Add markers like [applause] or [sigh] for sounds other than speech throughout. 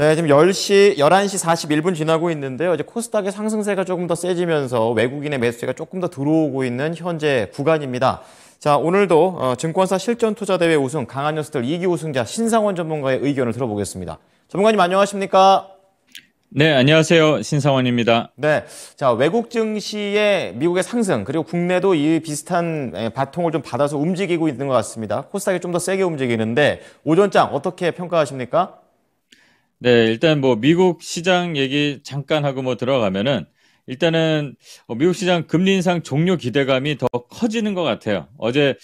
네, 지금 10시, 11시 41분 지나고 있는데요. 이제 코스닥의 상승세가 조금 더 세지면서 외국인의 매수세가 조금 더 들어오고 있는 현재 구간입니다. 자, 오늘도 어, 증권사 실전투자대회 우승 강한뉴스들 2기 우승자 신상원 전문가의 의견을 들어보겠습니다. 전문가님 안녕하십니까? 네, 안녕하세요. 신상원입니다. 네. 자, 외국 증시의 미국의 상승, 그리고 국내도 이 비슷한 예, 바통을 좀 받아서 움직이고 있는 것 같습니다. 코스닥이 좀 더 세게 움직이는데, 오전장 어떻게 평가하십니까? 네, 일단 뭐 미국 시장 얘기 잠깐 하고 뭐 들어가면은 일단은 어, 미국 시장 금리 인상 종료 기대감이 더 커지는 것 같아요. 어제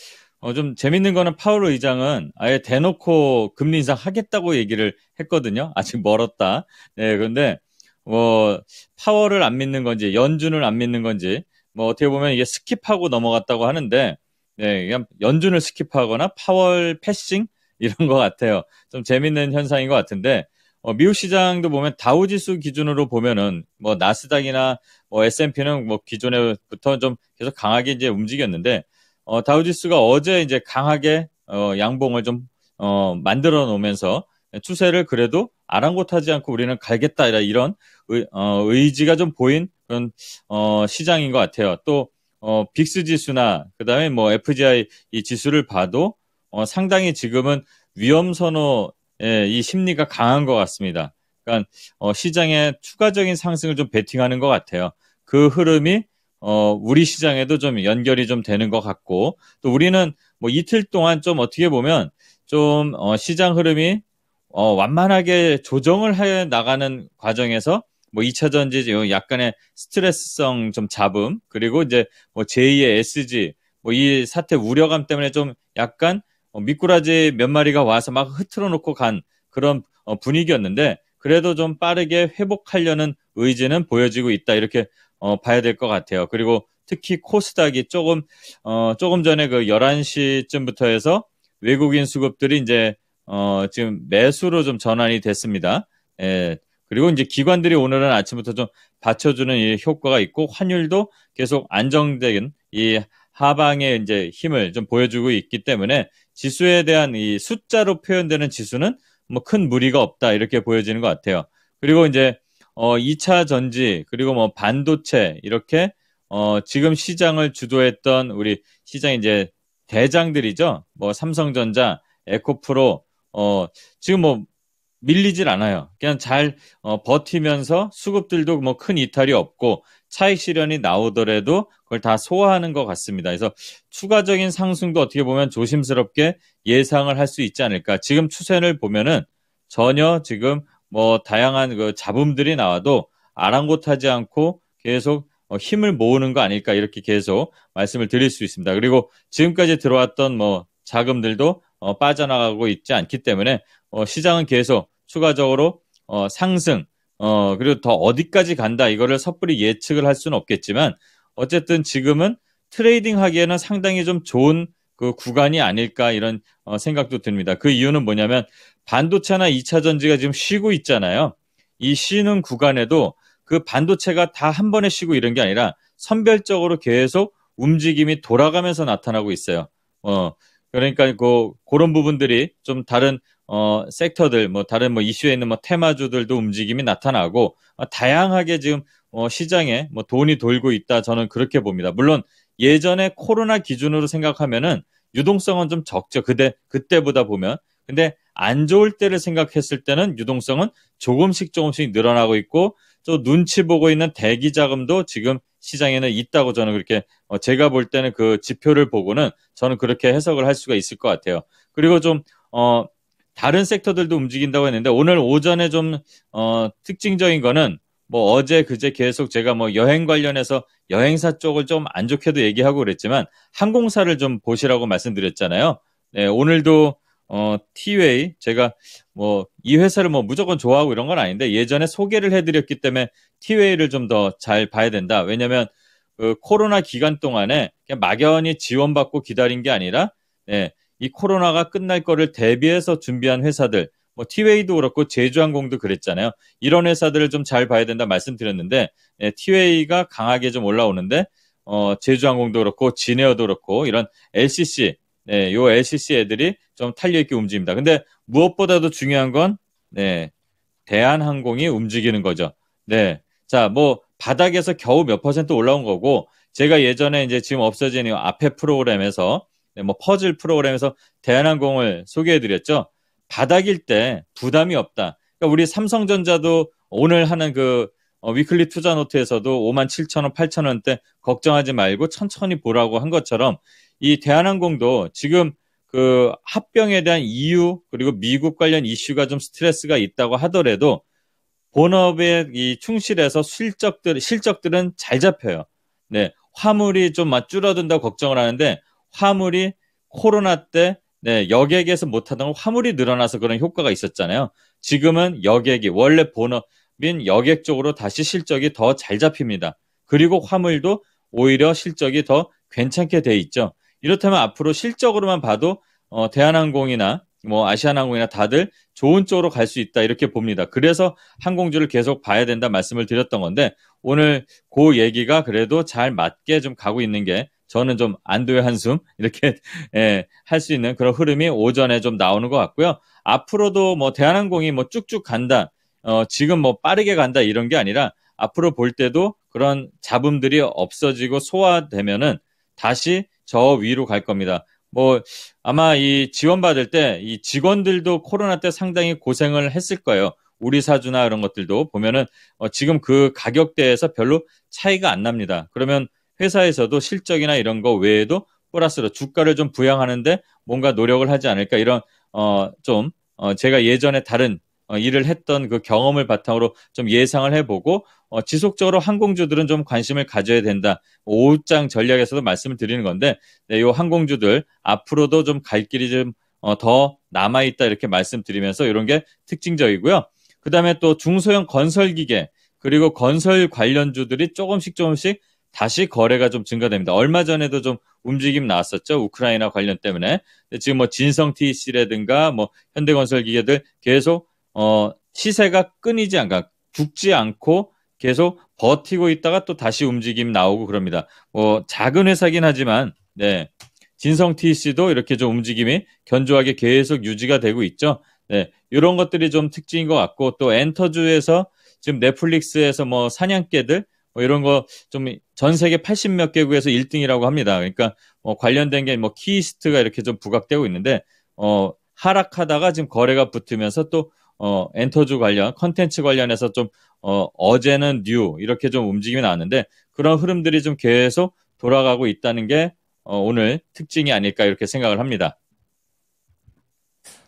어, 좀 재밌는 거는 파월 의장은 아예 대놓고 금리 인상 하겠다고 얘기를 했거든요. [laughs] 아직 멀었다. 네, 그런데 뭐 파월을 안 믿는 건지 연준을 안 믿는 건지 뭐 어떻게 보면 이게 스킵하고 넘어갔다고 하는데 네, 그냥 연준을 스킵하거나 파월 패싱 이런 것 같아요. 좀 재밌는 현상인 것 같은데 어, 미국 시장도 보면 다우지수 기준으로 보면은 뭐 나스닥이나 뭐 S&P는 뭐 기존에부터 좀 계속 강하게 이제 움직였는데 어, 다우지수가 어제 이제 강하게 어, 양봉을 좀 어, 만들어 놓으면서 추세를 그래도 아랑곳하지 않고 우리는 갈겠다 이런 의, 어, 의지가 좀 보인 그런 어, 시장인 것 같아요. 또 어, 빅스 지수나 그다음에 뭐 FGI 이 지수를 봐도 어, 상당히 지금은 위험 선호 예, 이 심리가 강한 것 같습니다. 그러니까 어, 시장의 추가적인 상승을 좀 베팅하는 것 같아요. 그 흐름이 어, 우리 시장에도 좀 연결이 좀 되는 것 같고 또 우리는 뭐 이틀 동안 좀 어떻게 보면 좀 어, 시장 흐름이 어, 완만하게 조정을 해 나가는 과정에서 뭐 2차 전지 약간의 스트레스성 좀 잡음 그리고 이제 뭐 제2의 SG 뭐 이 사태 우려감 때문에 좀 약간 어, 미꾸라지 몇 마리가 와서 막 흐트러 놓고 간 그런 어, 분위기였는데 그래도 좀 빠르게 회복하려는 의지는 보여지고 있다 이렇게 어, 봐야 될 것 같아요. 그리고 특히 코스닥이 조금 어, 조금 전에 그 11시쯤부터 해서 외국인 수급들이 이제 어, 지금 매수로 좀 전환이 됐습니다. 예. 그리고 이제 기관들이 오늘은 아침부터 좀 받쳐주는 이 효과가 있고 환율도 계속 안정적인 이 하방의 이제 힘을 좀 보여주고 있기 때문에 지수에 대한 이 숫자로 표현되는 지수는 뭐 큰 무리가 없다 이렇게 보여지는 것 같아요. 그리고 이제 어 2차 전지 그리고 뭐 반도체 이렇게 어 지금 시장을 주도했던 우리 시장 이제 대장들이죠. 뭐 삼성전자, 에코프로 어 지금 뭐 밀리질 않아요. 그냥 잘 어, 버티면서 수급들도 뭐 큰 이탈이 없고 차익 실현이 나오더라도 그걸 다 소화하는 것 같습니다. 그래서 추가적인 상승도 어떻게 보면 조심스럽게 예상을 할 수 있지 않을까. 지금 추세를 보면은 전혀 지금 뭐 다양한 그 잡음들이 나와도 아랑곳하지 않고 계속 어, 힘을 모으는 거 아닐까 이렇게 계속 말씀을 드릴 수 있습니다. 그리고 지금까지 들어왔던 뭐 자금들도 어, 빠져나가고 있지 않기 때문에 어, 시장은 계속 추가적으로 어, 상승 어, 그리고 더 어디까지 간다 이거를 섣불리 예측을 할 수는 없겠지만 어쨌든 지금은 트레이딩 하기에는 상당히 좀 좋은 그 구간이 아닐까 이런 어, 생각도 듭니다. 그 이유는 뭐냐면 반도체나 2차 전지가 지금 쉬고 있잖아요. 이 쉬는 구간에도 그 반도체가 다 한 번에 쉬고 이런 게 아니라 선별적으로 계속 움직임이 돌아가면서 나타나고 있어요. 어, 그러니까 그 그런 부분들이 좀 다른 어 섹터들 뭐 다른 뭐 이슈에 있는 뭐 테마주들도 움직임이 나타나고 어, 다양하게 지금 어 시장에 뭐 돈이 돌고 있다 저는 그렇게 봅니다. 물론 예전에 코로나 기준으로 생각하면은 유동성은 좀 적죠. 그때 그때보다 보면 근데 안 좋을 때를 생각했을 때는 유동성은 조금씩 조금씩 늘어나고 있고 또 눈치 보고 있는 대기 자금도 지금 시장에는 있다고 저는 그렇게 어, 제가 볼 때는 그 지표를 보고는 저는 그렇게 해석을 할 수가 있을 것 같아요. 그리고 좀어 다른 섹터들도 움직인다고 했는데 오늘 오전에 좀어 특징적인 거는 뭐 어제 그제 계속 제가 뭐 여행 관련해서 여행사 쪽을 좀 안 좋게도 얘기하고 그랬지만 항공사를 좀 보시라고 말씀드렸잖아요. 네, 오늘도 어, 티웨이 제가 뭐 이 회사를 뭐 무조건 좋아하고 이런 건 아닌데 예전에 소개를 해드렸기 때문에 티웨이를 좀 더 잘 봐야 된다. 왜냐하면 그 코로나 기간 동안에 막연히 지원받고 기다린 게 아니라 예, 이 코로나가 끝날 거를 대비해서 준비한 회사들 뭐 티웨이도 그렇고 제주항공도 그랬잖아요. 이런 회사들을 좀 잘 봐야 된다 말씀드렸는데 예, 티웨이가 강하게 좀 올라오는데 어, 제주항공도 그렇고 진에어도 그렇고 이런 LCC 네, 요 LCC 애들이 좀 탄력 있게 움직입니다. 근데 무엇보다도 중요한 건 네, 대한항공이 움직이는 거죠. 네. 자, 뭐 바닥에서 겨우 몇 퍼센트 올라온 거고 제가 예전에 이제 지금 없어진 이 앞에 프로그램에서 네, 뭐 퍼즐 프로그램에서 대한항공을 소개해 드렸죠. 바닥일 때 부담이 없다. 그러니까 우리 삼성전자도 오늘 하는 그 어, 위클리 투자 노트에서도 5만 7천 원, 8천 원대 걱정하지 말고 천천히 보라고 한 것처럼 이 대한항공도 지금 그 합병에 대한 이유 그리고 미국 관련 이슈가 좀 스트레스가 있다고 하더라도 본업에 이 충실해서 실적들 실적들은 잘 잡혀요. 네. 화물이 좀막 줄어든다고 걱정을 하는데 화물이 코로나 때 네, 여객에서 못하던 화물이 늘어나서 그런 효과가 있었잖아요. 지금은 여객이 원래 본업인 여객 쪽으로 다시 실적이 더 잘 잡힙니다. 그리고 화물도 오히려 실적이 더 괜찮게 돼 있죠. 이렇다면 앞으로 실적으로만 봐도 어, 대한항공이나 뭐아시아항공이나 다들 좋은 쪽으로 갈 수 있다 이렇게 봅니다. 그래서 항공주를 계속 봐야 된다 말씀을 드렸던 건데 오늘 그 얘기가 그래도 잘 맞게 좀 가고 있는 게 저는 좀 안도의 한숨 이렇게 [laughs] 예, 할 수 있는 그런 흐름이 오전에 좀 나오는 것 같고요. 앞으로도 뭐 대한항공이 뭐 쭉쭉 간다, 어, 지금 뭐 빠르게 간다 이런 게 아니라 앞으로 볼 때도 그런 잡음들이 없어지고 소화되면은 다시 저 위로 갈 겁니다. 뭐 아마 이 지원받을 때 이 직원들도 코로나 때 상당히 고생을 했을 거예요. 우리 사주나 이런 것들도 보면은 어 지금 그 가격대에서 별로 차이가 안 납니다. 그러면 회사에서도 실적이나 이런 거 외에도 플러스로 주가를 좀 부양하는데 뭔가 노력을 하지 않을까 이런 어 좀 어 제가 예전에 다른 어 일을 했던 그 경험을 바탕으로 좀 예상을 해보고 어, 지속적으로 항공주들은 좀 관심을 가져야 된다. 5장 전략에서도 말씀을 드리는 건데 네, 요 항공주들 앞으로도 좀 갈 길이 좀더 어, 남아 있다 이렇게 말씀드리면서 이런 게 특징적이고요. 그다음에 또 중소형 건설 기계 그리고 건설 관련주들이 조금씩 조금씩 다시 거래가 좀 증가됩니다. 얼마 전에도 좀 움직임 나왔었죠. 우크라이나 관련 때문에. 지금 뭐 진성 TEC라든가 뭐 현대건설 기계들 계속 어 시세가 끊이지 않고 그러니까 죽지 않고 계속 버티고 있다가 또 다시 움직임 나오고 그럽니다. 뭐 작은 회사긴 하지만 네. 진성 TC도 이렇게 좀 움직임이 견조하게 계속 유지가 되고 있죠. 네. 이런 것들이 좀 특징인 것 같고 또 엔터주에서 지금 넷플릭스에서 뭐 사냥개들 뭐 이런 거 좀 전 세계 80몇 개국에서 1등이라고 합니다. 그러니까 뭐 관련된 게 뭐 키이스트가 이렇게 좀 부각되고 있는데 어 하락하다가 지금 거래가 붙으면서 또어 엔터주 관련 컨텐츠 관련해서 좀 어, 어제는 뉴 이렇게 좀 움직임이 나왔는데 그런 흐름들이 좀 계속 돌아가고 있다는 게 어, 오늘 특징이 아닐까 이렇게 생각을 합니다.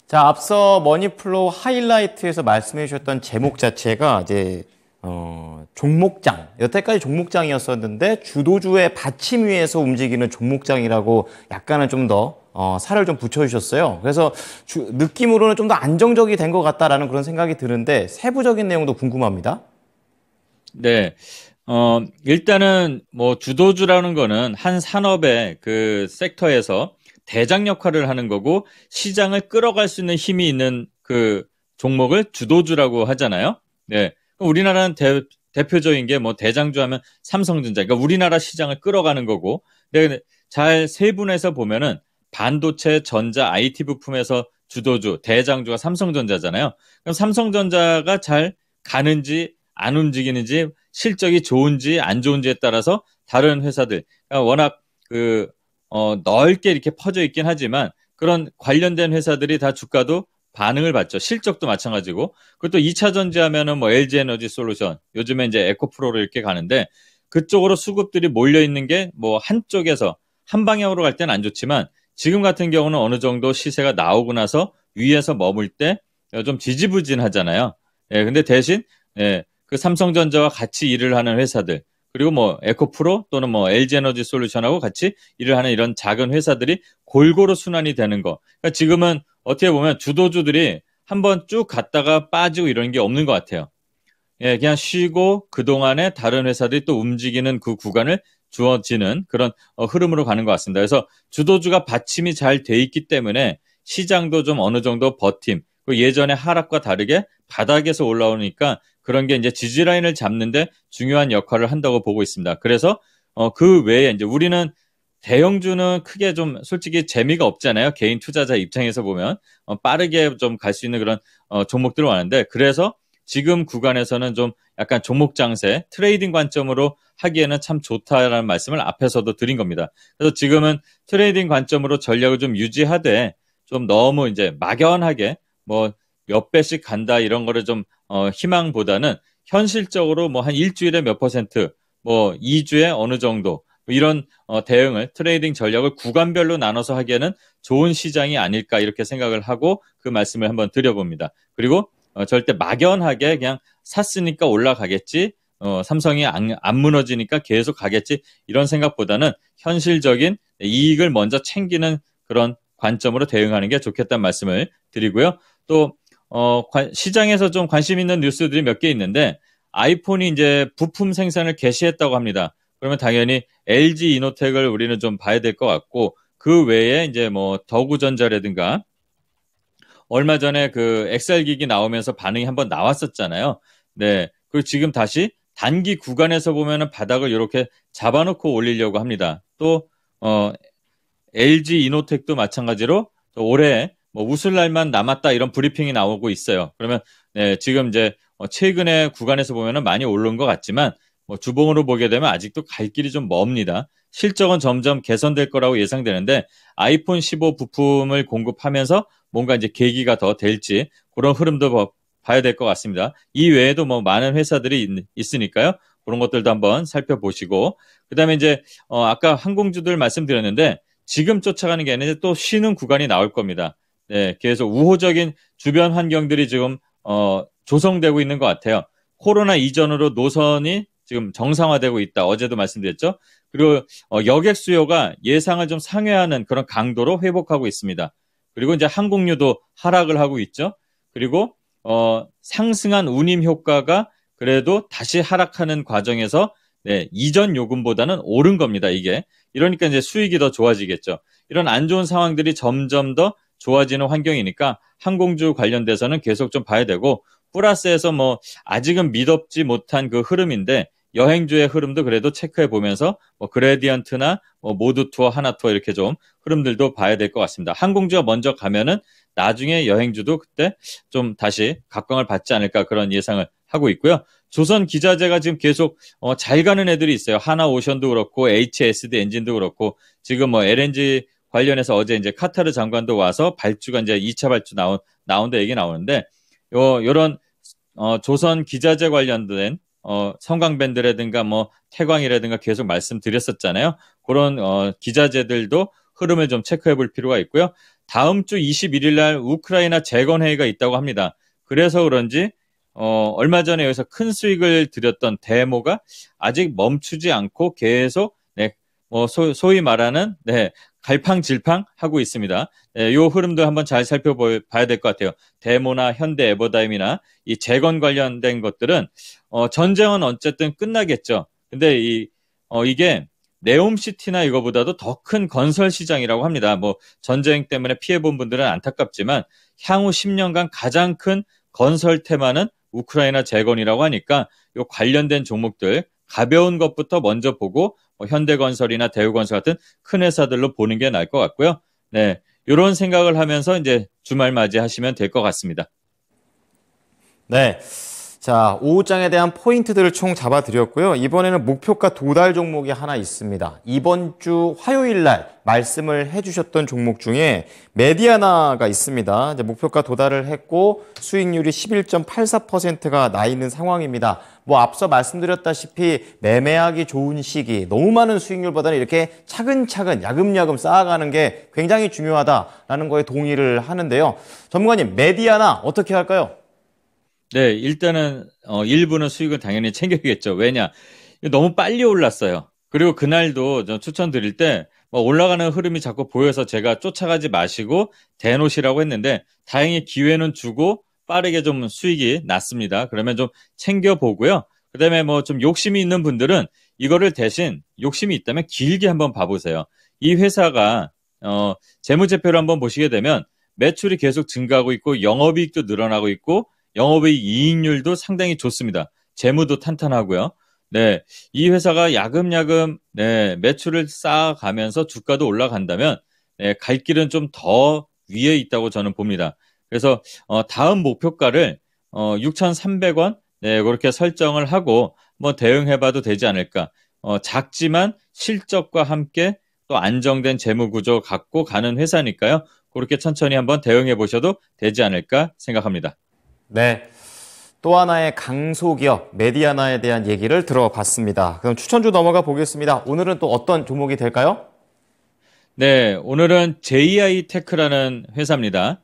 자, 앞서 머니플로우 하이라이트에서 말씀해 주셨던 제목 자체가 이제 어, 종목장. 여태까지 종목장이었었는데 주도주의 받침 위에서 움직이는 종목장이라고 약간은 좀더 어, 살을 좀 붙여주셨어요. 그래서 주, 느낌으로는 좀 더 안정적이 된 것 같다라는 그런 생각이 드는데 세부적인 내용도 궁금합니다. 네. 어, 일단은 뭐 주도주라는 거는 한 산업의 그 섹터에서 대장 역할을 하는 거고 시장을 끌어갈 수 있는 힘이 있는 그 종목을 주도주라고 하잖아요. 네. 우리나라는 대, 대표적인 게 뭐 대장주 하면 삼성전자. 그러니까 우리나라 시장을 끌어가는 거고. 네. 잘 세분해서 보면은 반도체, 전자, IT 부품에서 주도주, 대장주가 삼성전자잖아요. 그럼 삼성전자가 잘 가는지 안 움직이는지 실적이 좋은지 안 좋은지에 따라서 다른 회사들 그러니까 워낙 그 어, 넓게 이렇게 퍼져 있긴 하지만 그런 관련된 회사들이 다 주가도 반응을 받죠. 실적도 마찬가지고. 그리고또 2차 전지하면은 뭐 LG 에너지 솔루션, 요즘에 이제 에코프로를 이렇게 가는데 그쪽으로 수급들이 몰려 있는 게 뭐 한쪽에서 한 방향으로 갈 때는 안 좋지만 지금 같은 경우는 어느 정도 시세가 나오고 나서 위에서 머물 때 좀 지지부진하잖아요. 예, 근데 대신 예, 그 삼성전자와 같이 일을 하는 회사들 그리고 뭐 에코프로 또는 뭐 LG 에너지 솔루션하고 같이 일을 하는 이런 작은 회사들이 골고루 순환이 되는 거. 그러니까 지금은 어떻게 보면 주도주들이 한 번 쭉 갔다가 빠지고 이런 게 없는 것 같아요. 예, 그냥 쉬고 그동안에 다른 회사들이 또 움직이는 그 구간을 주어지는 그런 어, 흐름으로 가는 것 같습니다. 그래서 주도주가 받침이 잘 돼 있기 때문에 시장도 좀 어느 정도 버팀, 그 예전에 하락과 다르게 바닥에서 올라오니까 그런 게 이제 지지 라인을 잡는데 중요한 역할을 한다고 보고 있습니다. 그래서 어, 그 외에 이제 우리는 대형주는 크게 좀 솔직히 재미가 없잖아요. 개인 투자자 입장에서 보면 어, 빠르게 좀 갈 수 있는 그런 어, 종목들을 많는데 그래서 지금 구간에서는 좀 약간 종목 장세 트레이딩 관점으로 하기에는 참 좋다라는 말씀을 앞에서도 드린 겁니다. 그래서 지금은 트레이딩 관점으로 전략을 좀 유지하되 좀 너무 이제 막연하게 뭐몇 배씩 간다 이런 거를 좀 어, 희망보다는 현실적으로 뭐 한 일주일에 몇 퍼센트, 뭐 2주에 어느 정도 뭐 이런 어, 대응을 트레이딩 전략을 구간별로 나눠서 하기에는 좋은 시장이 아닐까 이렇게 생각을 하고 그 말씀을 한번 드려봅니다. 그리고 어, 절대 막연하게 그냥 샀으니까 올라가겠지. 어, 삼성이 안, 안 무너지니까 계속 가겠지 이런 생각보다는 현실적인 이익을 먼저 챙기는 그런 관점으로 대응하는 게 좋겠다는 말씀을 드리고요. 또 어, 시장에서 좀 관심 있는 뉴스들이 몇 개 있는데 아이폰이 이제 부품 생산을 개시했다고 합니다. 그러면 당연히 LG 이노텍을 우리는 좀 봐야 될 것 같고 그 외에 이제 뭐 더구전자라든가 얼마 전에 그 엑셀 기기 나오면서 반응이 한번 나왔었잖아요. 네. 그리고 지금 다시 단기 구간에서 보면은 바닥을 이렇게 잡아놓고 올리려고 합니다. 또 어, LG 이노텍도 마찬가지로 올해 뭐 웃을 날만 남았다 이런 브리핑이 나오고 있어요. 그러면 네, 지금 이제 어, 최근에 구간에서 보면은 많이 오른 것 같지만 뭐 주봉으로 보게 되면 아직도 갈 길이 좀 멉니다. 실적은 점점 개선될 거라고 예상되는데 아이폰 15 부품을 공급하면서 뭔가 이제 계기가 더 될지 그런 흐름도 봐야 될 것 같습니다. 이 외에도 뭐 많은 회사들이 있, 으니까요 그런 것들도 한번 살펴보시고 그다음에 이제 어 아까 항공주들 말씀드렸는데 지금 쫓아가는 게 아니라 또 쉬는 구간이 나올 겁니다. 네, 계속 우호적인 주변 환경들이 지금 어, 조성되고 있는 것 같아요. 코로나 이전으로 노선이 지금 정상화되고 있다. 어제도 말씀드렸죠. 그리고 어, 여객 수요가 예상을 좀 상회하는 그런 강도로 회복하고 있습니다. 그리고 이제 항공료도 하락을 하고 있죠. 그리고 어, 상승한 운임 효과가 그래도 다시 하락하는 과정에서 네, 이전 요금보다는 오른 겁니다. 이게 이러니까 이제 수익이 더 좋아지겠죠. 이런 안 좋은 상황들이 점점 더 좋아지는 환경이니까 항공주 관련돼서는 계속 좀 봐야 되고 플러스에서 뭐 아직은 믿업지 못한 그 흐름인데 여행주의 흐름도 그래도 체크해 보면서 뭐 그레디언트나 뭐모두 투어 하나 투어 이렇게 좀 흐름들도 봐야 될 것 같습니다. 항공주가 먼저 가면은 나중에 여행주도 그때 좀 다시 각광을 받지 않을까 그런 예상을 하고 있고요. 조선 기자재가 지금 계속 어, 잘 가는 애들이 있어요. 하나 오션도 그렇고 HSD 엔진도 그렇고 지금 뭐 LNG 관련해서 어제 이제 카타르 장관도 와서 발주가 이제 2차 발주 나온 나온다 얘기 나오는데 요 요런 어 조선 기자재 관련된 어 성광밴드라든가 뭐 태광이라든가 계속 말씀드렸었잖아요. 그런 어 기자재들도 흐름을 좀 체크해 볼 필요가 있고요. 다음 주 21일 날 우크라이나 재건 회의가 있다고 합니다. 그래서 그런지 어 얼마 전에 여기서 큰 수익을 들였던 데모가 아직 멈추지 않고 계속 뭐 소, 소위 말하는 네, 갈팡질팡 하고 있습니다. 네, 요 흐름도 한번 잘 살펴봐야 될 것 같아요. 데모나 현대 에버다임이나 이 재건 관련된 것들은 어, 전쟁은 어쨌든 끝나겠죠. 근데 이 어, 이게 네옴시티나 이거보다도 더 큰 건설 시장이라고 합니다. 뭐 전쟁 때문에 피해 본 분들은 안타깝지만 향후 10년간 가장 큰 건설 테마는 우크라이나 재건이라고 하니까 요 관련된 종목들 가벼운 것부터 먼저 보고 뭐 현대건설이나 대우건설 같은 큰 회사들로 보는 게 나을 것 같고요. 네, 이런 생각을 하면서 이제 주말 맞이하시면 될 것 같습니다. 네. 자, 오후장에 대한 포인트들을 총 잡아드렸고요. 이번에는 목표가 도달 종목이 하나 있습니다. 이번 주 화요일 날 말씀을 해주셨던 종목 중에 메디아나가 있습니다. 목표가 도달을 했고 수익률이 11.84%가 나 있는 상황입니다. 뭐 앞서 말씀드렸다시피 매매하기 좋은 시기, 너무 많은 수익률보다는 이렇게 차근차근 야금야금 쌓아가는 게 굉장히 중요하다라는 거에 동의를 하는데요. 전문가님, 메디아나 어떻게 할까요? 네, 일단은 어, 일부는 수익은 당연히 챙겨야겠죠. 왜냐? 너무 빨리 올랐어요. 그리고 그날도 추천드릴 때뭐 올라가는 흐름이 자꾸 보여서 제가 쫓아가지 마시고 대놓으시라고 했는데 다행히 기회는 주고 빠르게 좀 수익이 났습니다. 그러면 좀 챙겨보고요. 그 다음에 뭐 좀 욕심이 있는 분들은 이거를 대신 욕심이 있다면 길게 한번 봐보세요. 이 회사가, 어, 재무제표를 한번 보시게 되면 매출이 계속 증가하고 있고 영업이익도 늘어나고 있고 영업의 이익률도 상당히 좋습니다. 재무도 탄탄하고요. 네, 이 회사가 야금야금 네, 매출을 쌓아가면서 주가도 올라간다면 네, 갈 길은 좀 더 위에 있다고 저는 봅니다. 그래서 어, 다음 목표가를 어, 6,300원 네, 그렇게 설정을 하고 뭐 대응해봐도 되지 않을까. 어, 작지만 실적과 함께 또 안정된 재무 구조 갖고 가는 회사니까요. 그렇게 천천히 한번 대응해 보셔도 되지 않을까 생각합니다. 네. 또 하나의 강소기업 메디아나에 대한 얘기를 들어봤습니다. 그럼 추천주 넘어가 보겠습니다. 오늘은 또 어떤 종목이 될까요? 네, 오늘은 JI 테크라는 회사입니다.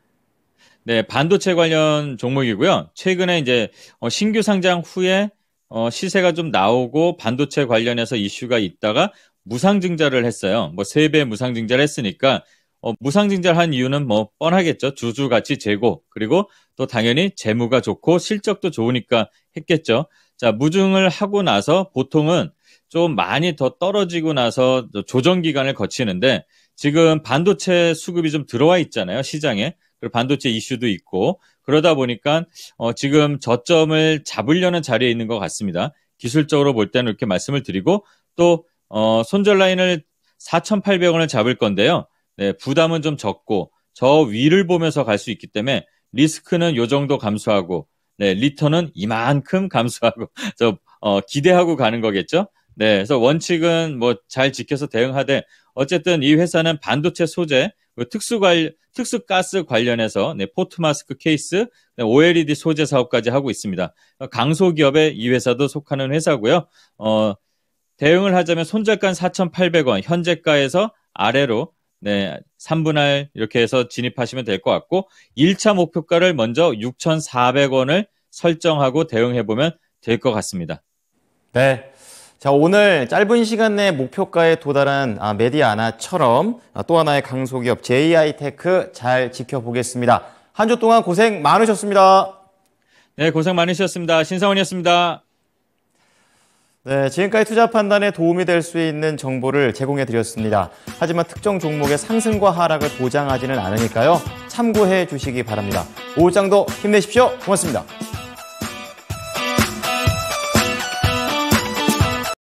네, 반도체 관련 종목이고요. 최근에 이제 어, 신규 상장 후에 어, 시세가 좀 나오고 반도체 관련해서 이슈가 있다가 무상증자를 했어요. 뭐 3배 무상증자를 했으니까 어, 무상증자한 이유는 뭐 뻔하겠죠. 주주 가치 재고 그리고 또 당연히 재무가 좋고 실적도 좋으니까 했겠죠. 자 무증을 하고 나서 보통은 좀 많이 더 떨어지고 나서 조정 기간을 거치는데 지금 반도체 수급이 좀 들어와 있잖아요 시장에 그리고 반도체 이슈도 있고 그러다 보니까 어, 지금 저점을 잡으려는 자리에 있는 것 같습니다. 기술적으로 볼 때는 이렇게 말씀을 드리고 또 어, 손절 라인을 4,800원을 잡을 건데요. 네, 부담은 좀 적고 저 위를 보면서 갈 수 있기 때문에 리스크는 요 정도 감소하고 네, 리턴은 이만큼 [laughs] 감소하고 저 어, 기대하고 가는 거겠죠. 네, 그래서 원칙은 뭐 잘 지켜서 대응하되 어쨌든 이 회사는 반도체 소재 그 특수 관 특수 가스 관련해서 네, 포트 마스크 케이스, 네, OLED 소재 사업까지 하고 있습니다. 강소 기업에 이 회사도 속하는 회사고요. 어, 대응을 하자면 손절간 4,800원 현재가에서 아래로 네, 3분할 이렇게 해서 진입하시면 될 것 같고 1차 목표가를 먼저 6,400원을 설정하고 대응해 보면 될 것 같습니다. 네. 자, 오늘 짧은 시간 내 목표가에 도달한 아, 메디아나처럼 아, 또 하나의 강소기업 JI테크 잘 지켜보겠습니다. 한 주 동안 고생 많으셨습니다. 네, 고생 많으셨습니다. 신성원이었습니다. 네, 지금까지 투자 판단에 도움이 될 수 있는 정보를 제공해 드렸습니다. 하지만 특정 종목의 상승과 하락을 보장하지는 않으니까요. 참고해 주시기 바랍니다. 오후장도 힘내십시오. 고맙습니다.